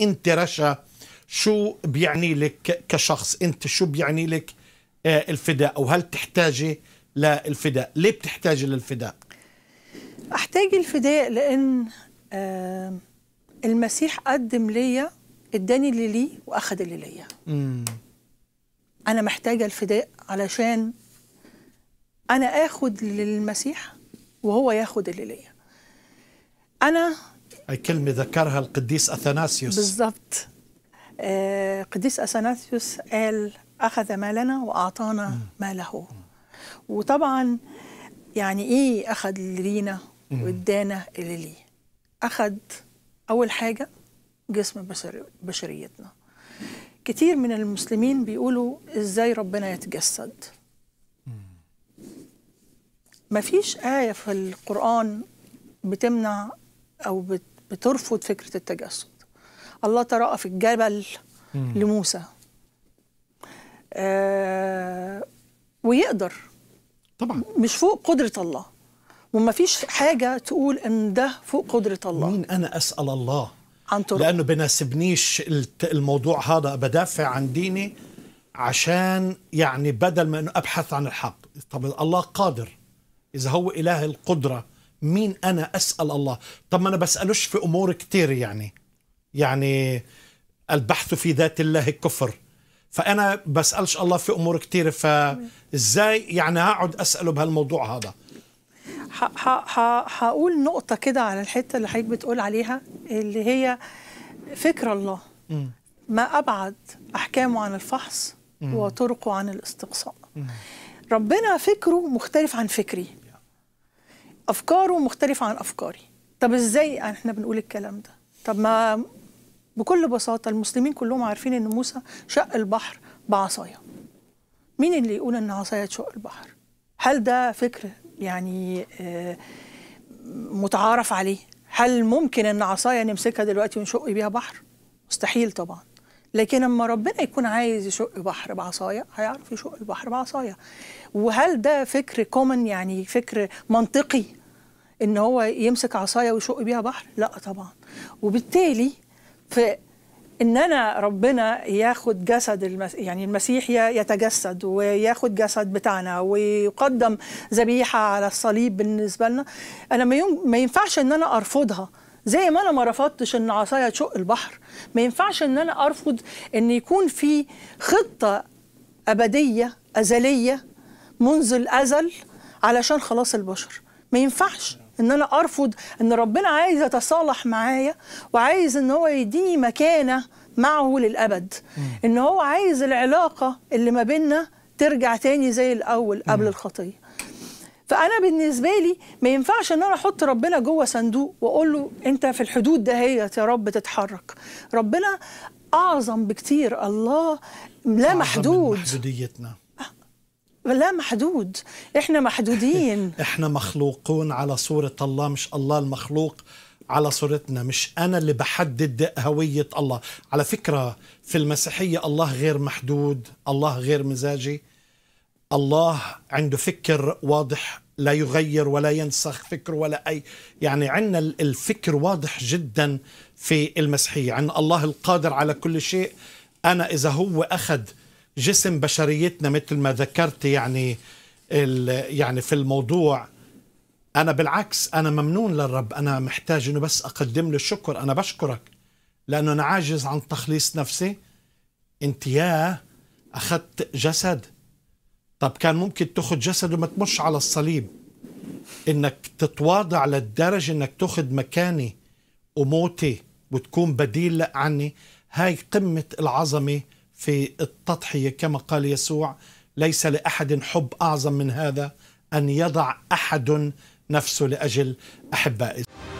انت رشا شو بيعني لك كشخص انت شو بيعني لك آه، الفداء او هل تحتاجي للفداء ليه بتحتاجي للفداء احتاج الفداء لان آه، المسيح قدم ليا اداني اللي ليه واخد اللي ليا انا محتاجه الفداء علشان انا اخد للمسيح وهو ياخد اللي ليا انا أي كلمة ذكرها القديس أثناسيوس بالضبط آه، قديس أثناسيوس قال أخذ ما لنا وأعطانا ما له وطبعا يعني إيه أخذ اللي لينا وإدانا اللي ليه أخذ أول حاجة جسم بشريتنا كتير من المسلمين بيقولوا إزاي ربنا يتجسد مفيش آية في القرآن بتمنع أو بت بترفض فكرة التجسد الله تراءى في الجبل مم. لموسى آه ويقدر طبعا مش فوق قدرة الله وما فيش حاجة تقول إن ده فوق قدرة الله مين أنا أسأل الله عن طرق. لأنه بناسبنيش الموضوع هذا بدافع عن ديني عشان يعني بدل ما أنه أبحث عن الحق طب الله قادر إذا هو إله القدرة مين انا اسال الله طب ما انا بسالوش في امور كتير يعني يعني البحث في ذات الله كفر فانا بسالش الله في امور كتير فازاي يعني هقعد اساله بهالموضوع هذا هقول نقطة كده على الحتة اللي حضرتك بتقول عليها اللي هي فكر الله ما أبعد أحكامه عن الفحص وطرقه عن الاستقصاء ربنا فكره مختلف عن فكري افكاره مختلفه عن افكاري طب ازاي يعني احنا بنقول الكلام ده طب ما بكل بساطه المسلمين كلهم عارفين ان موسى شق البحر بعصايه مين اللي يقول ان عصايه تشق البحر هل ده فكر يعني آه، متعارف عليه هل ممكن ان عصايه نمسكها دلوقتي ونشق بيها بحر مستحيل طبعا لكن اما ربنا يكون عايز يشق بحر بعصايه هيعرف يشق البحر بعصايه وهل ده فكر كومن يعني فكر منطقي ان هو يمسك عصايه ويشق بيها بحر لا طبعا وبالتالي في ان انا ربنا ياخد جسد المس... يعني المسيح يتجسد وياخد جسد بتاعنا ويقدم ذبيحه على الصليب بالنسبه لنا انا ما, يم... ما ينفعش ان انا ارفضها زي ما انا ما رفضتش ان عصايه تشق البحر ما ينفعش ان انا ارفض ان يكون في خطه ابديه ازليه منذ الازل علشان خلاص البشر ما ينفعش ان انا ارفض ان ربنا عايز يتصالح معايا وعايز ان هو يديني مكانه معه للابد ان هو عايز العلاقه اللي ما بيننا ترجع تاني زي الاول قبل الخطيه فانا بالنسبه لي ما ينفعش ان انا احط ربنا جوه صندوق واقول له انت في الحدود دهيت يا رب تتحرك ربنا اعظم بكتير الله لا محدود من محدوديتنا لا محدود احنا محدودين احنا مخلوقون على صورة الله مش الله المخلوق على صورتنا مش أنا اللي بحدد هوية الله على فكرة في المسيحية الله غير محدود الله غير مزاجي الله عنده فكر واضح لا يغير ولا ينسخ فكر ولا أي يعني عندنا الفكر واضح جدا في المسيحية عن الله القادر على كل شيء أنا إذا هو أخذ جسم بشريتنا مثل ما ذكرت يعني يعني في الموضوع انا بالعكس انا ممنون للرب انا محتاج انه بس اقدم له الشكر انا بشكرك لانه انا عاجز عن تخليص نفسي انت يا اخذت جسد طب كان ممكن تاخذ جسد وما تمش على الصليب انك تتواضع للدرجه انك تاخذ مكاني وموتي وتكون بديل عني هاي قمه العظمه في التضحيه كما قال يسوع ليس لاحد حب اعظم من هذا ان يضع احد نفسه لاجل احبائه